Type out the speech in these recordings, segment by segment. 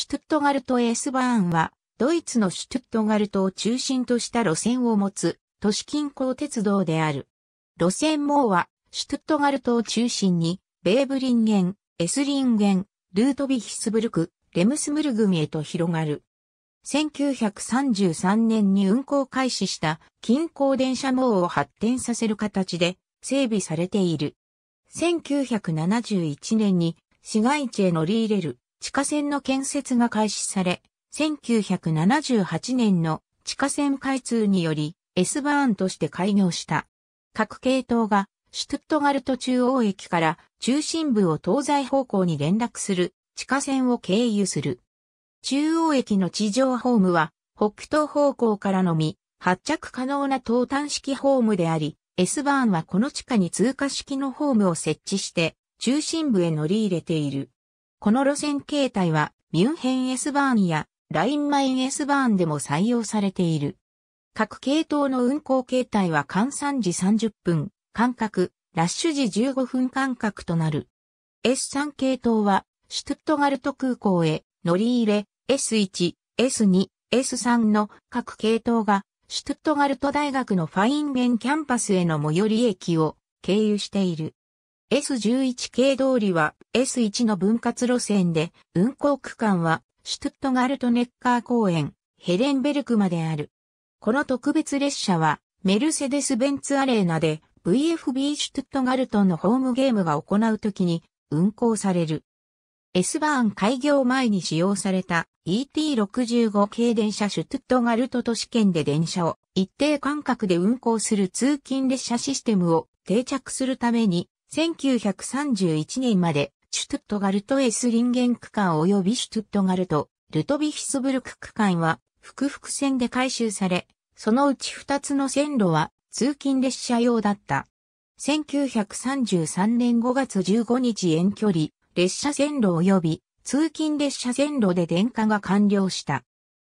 シュトゥットガルト S バーンは、ドイツのシュトゥットガルトを中心とした路線を持つ、都市近郊鉄道である。路線網は、シュトゥットガルトを中心に、ベーブリンゲン、エスリンゲン、ルートビヒスブルク、レムスムルグミへと広がる。1933年に運行開始した近郊電車網を発展させる形で整備されている。1971年に市街地へ乗り入れる地下線の建設が開始され、1978年の地下線開通により S バーンとして開業した。各系統がシュトゥットガルト中央駅から中心部を東西方向に連絡する地下線を経由する。中央駅の地上ホームは北東方向からのみ発着可能な東端式ホームであり、S バーンはこの地下に通過式のホームを設置して中心部へ乗り入れている。この路線形態はミュンヘン S バーンやラインマイン S バーンでも採用されている。各系統の運行形態は換算時30分、間隔、ラッシュ時15分間隔となる。S3 系統は、シュトゥットガルト空港へ乗り入れ、S1、S2、S3 の各系統が、シュトゥットガルト大学のファインベンキャンパスへの最寄り駅を経由している。S11 系通りは S1 の分割路線で、運行区間はシュトゥットガルトネッカー公園、ヘレンベルクまである。この特別列車は、メルセデス・ベンツ・アレーナで VFB シュトゥットガルトのホームゲームが行うときに運行される。S バーン開業前に使用された ET65 系電車シュトゥットガルト都市圏で電車を一定間隔で運行する通勤列車システムを定着するために1931年まで、シュトゥットガルトエスリンゲン区間及びシュトゥットガルト、ルトビヒスブルク区間は、複々線で改修され、そのうち2つの線路は通勤列車用だった。1933年5月15日遠距離、列車線路及び通勤列車線路で電化が完了した。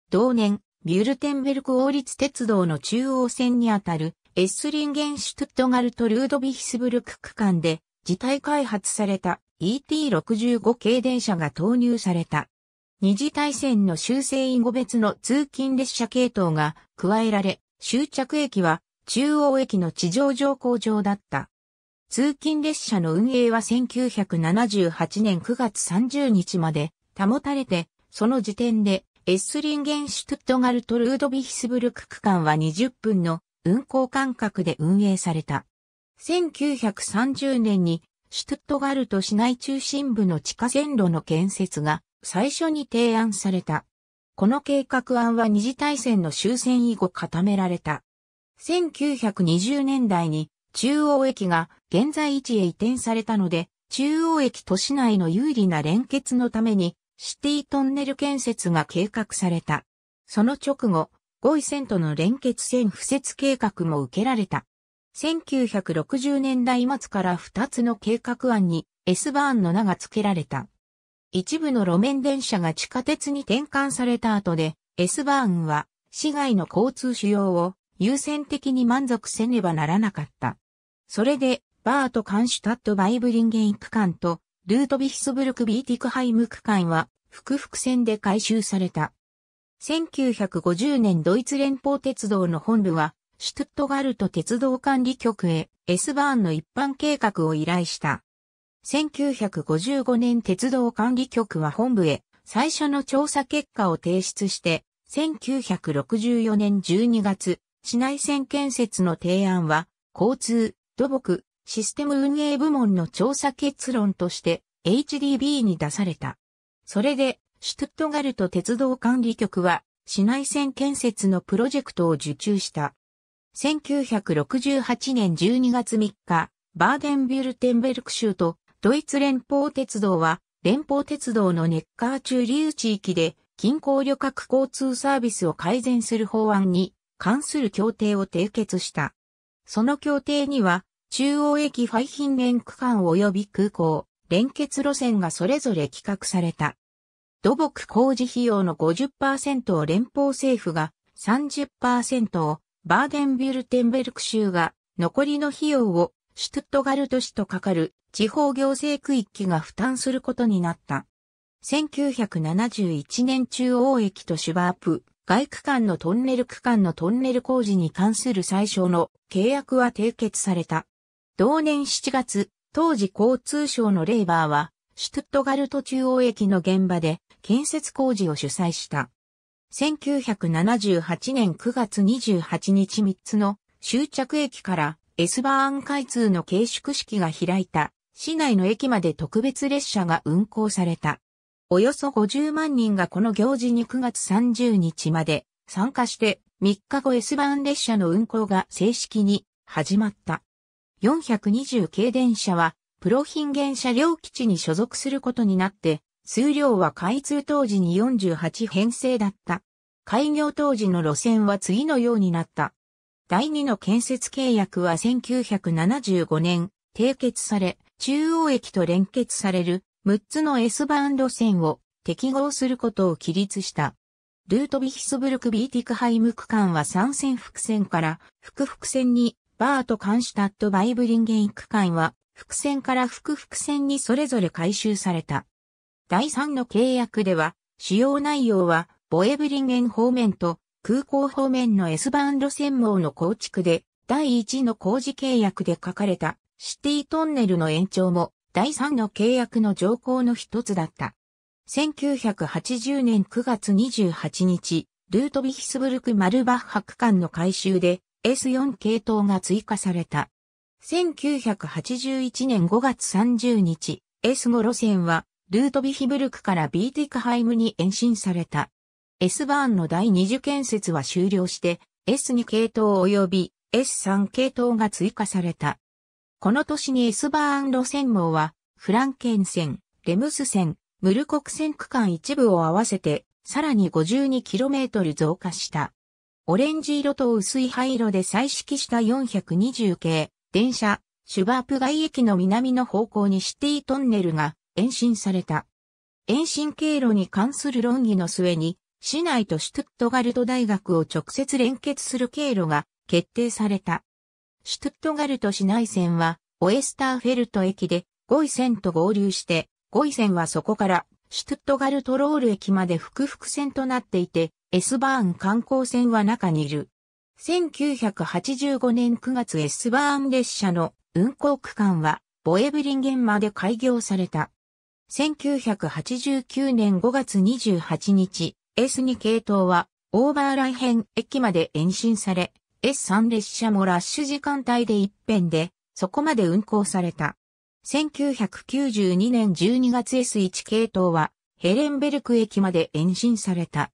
同年、ビュルテンベルク王立鉄道の中央線にあたるエッスリンゲンシュトットガルト・ルードビヒスブルク区間で自体開発された ET65 系電車が投入された。二次大戦の修正以後別の通勤列車系統が加えられ、終着駅は中央駅の地上乗降場だった。通勤列車の運営は1978年9月30日まで保たれて、その時点でエッスリンゲンシュトットガルト・ルードビヒスブルク区間は20分の運行感覚で運営された。1930年にシュトットガルト市内中心部の地下線路の建設が最初に提案された。この計画案は二次大戦の終戦以後固められた。1920年代に中央駅が現在位置へ移転されたので、中央駅都市内の有利な連結のためにシティトンネル建設が計画された。その直後、五位線との連結線付設計画も受けられた。1960年代末から2つの計画案に S バーンの名が付けられた。一部の路面電車が地下鉄に転換された後で S バーンは市外の交通主要を優先的に満足せねばならなかった。それでバート・カンシュタット・バイブリンゲン区間とルート・ビヒスブルク・ビーティクハイム区間は複々線で改修された。1950年ドイツ連邦鉄道の本部は、シュトゥットガルト鉄道管理局へ S バーンの一般計画を依頼した。1955年鉄道管理局は本部へ最初の調査結果を提出して、1964年12月、市内線建設の提案は、交通、土木、システム運営部門の調査結論として HDB に出された。それでシュトゥットガルト鉄道管理局は、市内線建設のプロジェクトを受注した。1968年12月3日、バーデンビュルテンベルク州とドイツ連邦鉄道は、連邦鉄道のネッカー中流地域で、近郊旅客交通サービスを改善する法案に関する協定を締結した。その協定には、中央駅ファイヒンゲン区間及び空港、連結路線がそれぞれ企画された。土木工事費用の50%を連邦政府が、30%をバーデンビュルテンベルク州が、残りの費用をシュトゥットガルト市とかかる地方行政区域が負担することになった。1971年中央駅とシュバープ、外区間のトンネル区間のトンネル工事に関する最小の契約は締結された。同年7月、当時交通省のレーバーは、シュトゥットガルト中央駅の現場で、建設工事を主催した。1978年9月28日3つの終着駅から S バーン開通の軽縮式が開いた市内の駅まで特別列車が運行された。およそ50万人がこの行事に9月30日まで参加して3日後 S バーン列車の運行が正式に始まった。420系電車はプロヒンゲン車両基地に所属することになって数量は開通当時に48編成だった。開業当時の路線は次のようになった。第2の建設契約は1975年、締結され、中央駅と連結される6つの S バーン路線を適合することを起立した。ルートビヒスブルク・ビーティクハイム区間は三線伏線から副伏線に、バート・カンシュタット・バイブリンゲン区間は、伏線から副伏線にそれぞれ回収された。第3の契約では、主要内容は、ボエブリンゲン方面と空港方面の S バン路線網の構築で、第1の工事契約で書かれたシティトンネルの延長も第3の契約の条項の一つだった。1980年9月28日、ルートビヒスブルク・マルバッハ区間の改修で S4 系統が追加された。1981年5月30日、S5 路線はルートビヒブルクからビーティクハイムに延伸された。S バーンの第二次建設は終了して、S2 系統及び S3 系統が追加された。この年に S バーン路線網は、フランケン線、レムス線、ムルコク線区間一部を合わせて、さらに 52km 増加した。オレンジ色と薄い灰色で彩色した420系、電車、シュバープ街駅の南の方向にシティトンネルが延伸された。延伸経路に関する論議の末に、市内とシュトゥットガルト大学を直接連結する経路が決定された。シュトゥットガルト市内線は、オエスターフェルト駅で、ゴイ線と合流して、ゴイ線はそこから、シュトゥットガルトロール駅まで複々線となっていて、エスバーン観光船は中にいる。1985年9月エスバーン列車の運行区間は、ボエブリンゲンまで開業された。1989年5月28日、S2 系統は、オーバーライ編駅まで延伸され、S3 列車もラッシュ時間帯で一辺で、そこまで運行された。1992年12月 S1 系統は、ヘレンベルク駅まで延伸された。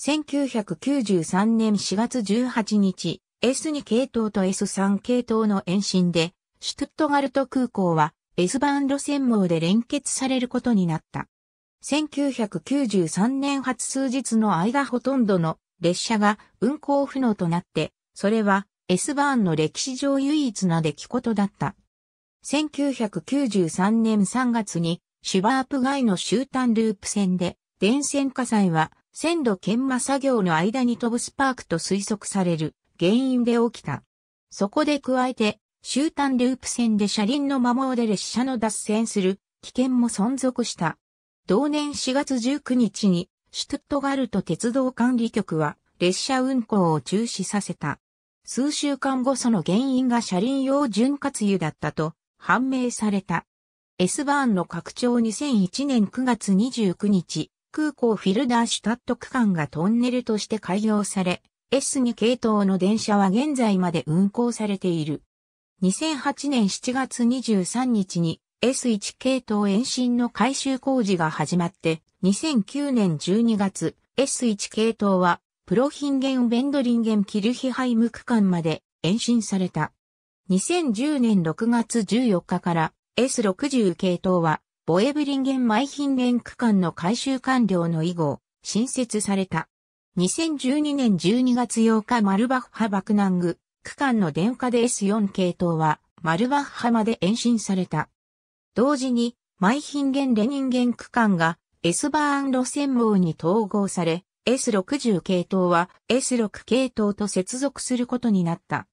1993年4月18日、S2 系統と S3 系統の延伸で、シュトゥットガルト空港は S バーン路線網で連結されることになった。1993年初数日の間ほとんどの列車が運行不能となって、それは S バーンの歴史上唯一な出来事だった。1993年3月にシュバープ街の終端ループ線で電線火災は線路研磨作業の間に飛ぶスパークと推測される原因で起きた。そこで加えて終端ループ線で車輪の摩耗で列車の脱線する危険も存続した。同年4月19日にシュトットガルト鉄道管理局は列車運行を中止させた。数週間後その原因が車輪用潤滑油だったと判明された。S バーンの拡張2001年9月29日、空港フィルダーシュタット区間がトンネルとして開業され、S2 系統の電車は現在まで運行されている。2008年7月23日に S1 系統延伸の改修工事が始まって、2009年12月、S1 系統は、プロヒンゲン・ベンドリンゲン・キルヒハイム区間まで延伸された。2010年6月14日から S60 系統は、ボエブリンゲン・マイヒンゲン区間の改修完了の以後、新設された。2012年12月8日マルバッハ・爆南グ、区間の電化で S4 系統はマルバッハまで延伸された。同時に、マイヒンゲンレニンゲン区間が S バーン路線網に統合され、S60 系統は S6 系統と接続することになった。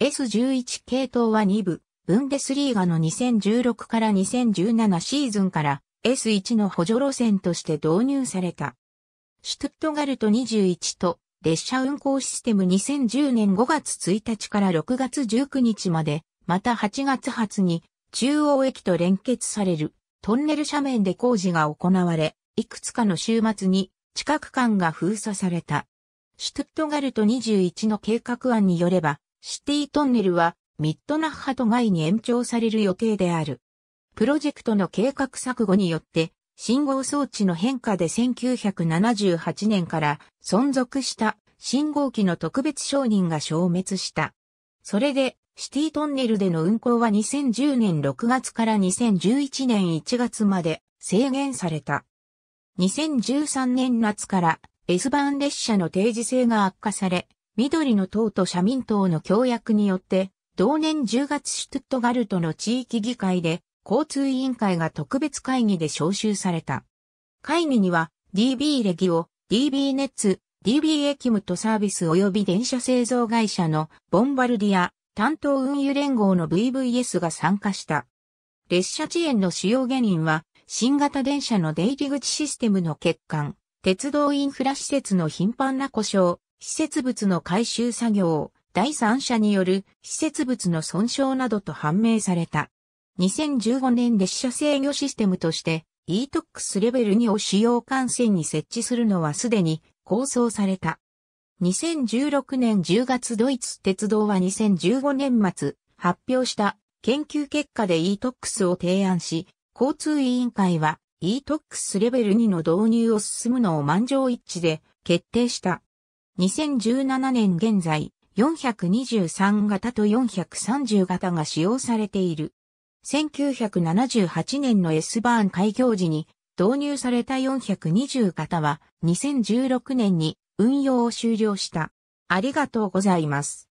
S11 系統は2部、ブンデスリーガの2016から2017シーズンから S1 の補助路線として導入された。シュトットガルト21と列車運行システム2010年5月1日から6月19日まで、また8月発に中央駅と連結されるトンネル斜面で工事が行われ、いくつかの週末に近く間が封鎖された。シュトットガルト21の計画案によれば、シティトンネルはミッドナッハ都外に延長される予定である。プロジェクトの計画錯誤によって信号装置の変化で1978年から存続した信号機の特別承認が消滅した。それで、シティトンネルでの運行は2010年6月から2011年1月まで制限された。2013年夏から S ン列車の定時制が悪化され、緑の党と社民党の協約によって、同年10月シュトゥットガルトの地域議会で交通委員会が特別会議で招集された。会議には DB レギオ、DB ネッツ、DB エキムとサービス及び電車製造会社のボンバルディア担当運輸連合の VVS が参加した。列車遅延の主要原因は新型電車の出入り口システムの欠陥、鉄道インフラ施設の頻繁な故障、施設物の回収作業、第三者による施設物の損傷などと判明された。2015年列車制御システムとして ETOX レベル2を使用幹線に設置するのはすでに構想された。2016年10月ドイツ鉄道は2015年末発表した研究結果で ETOX を提案し、交通委員会は ETOX レベル2の導入を進むのを満場一致で決定した。2017年現在、423型と430型が使用されている。1978年の S バーン開業時に導入された420型は2016年に運用を終了した。ありがとうございます。